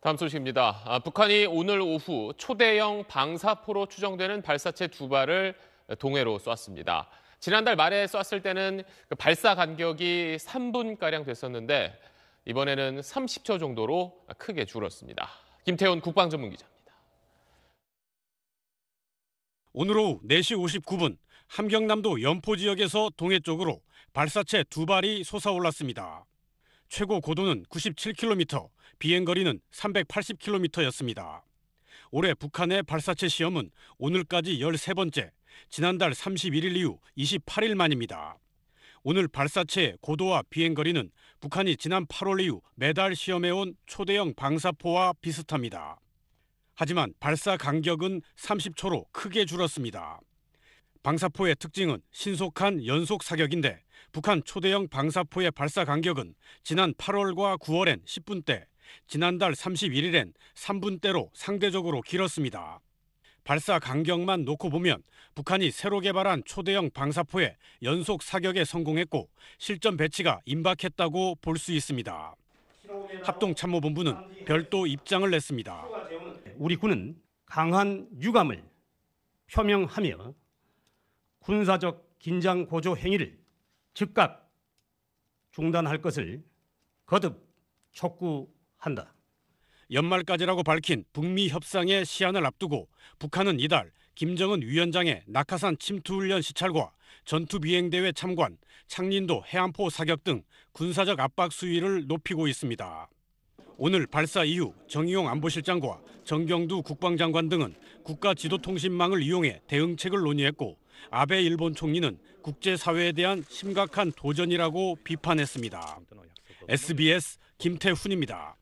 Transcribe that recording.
다음 소식입니다. 아, 북한이 오늘 오후 초대형 방사포로 추정되는 발사체 두 발을 동해로 쐈습니다. 지난달 말에 쐈을 때는 그 발사 간격이 3분가량 됐었는데 이번에는 30초 정도로 크게 줄었습니다. 김태훈 국방전문기자입니다. 오늘 오후 4시 59분 함경남도 연포 지역에서 동해 쪽으로 발사체 두 발이 솟아올랐습니다. 최고 고도는 97km, 비행 거리는 380km였습니다. 올해 북한의 발사체 시험은 오늘까지 13번째, 지난달 31일 이후 28일 만입니다. 오늘 발사체의 고도와 비행 거리는 북한이 지난 8월 이후 매달 시험해온 초대형 방사포와 비슷합니다. 하지만 발사 간격은 30초로 크게 줄었습니다. 방사포의 특징은 신속한 연속 사격인데 북한 초대형 방사포의 발사 간격은 지난 8월과 9월엔 10분대, 지난달 31일엔 3분대로 상대적으로 길었습니다. 발사 간격만 놓고 보면 북한이 새로 개발한 초대형 방사포의 연속 사격에 성공했고 실전 배치가 임박했다고 볼 수 있습니다. 합동참모본부는 별도 입장을 냈습니다. 우리 군은 강한 유감을 표명하며 군사적 긴장 고조 행위를 즉각 중단할 것을 거듭 촉구한다. 연말까지라고 밝힌 북미 협상의 시한을 앞두고 북한은 이달 김정은 위원장의 낙하산 침투훈련 시찰과 전투비행대회 참관, 창린도 해안포 사격 등 군사적 압박 수위를 높이고 있습니다. 오늘 발사 이후 정의용 안보실장과 정경두 국방장관 등은 국가 지도통신망을 이용해 대응책을 논의했고 아베 일본 총리는 국제사회에 대한 심각한 도전이라고 비판했습니다. SBS 어, 김태훈입니다.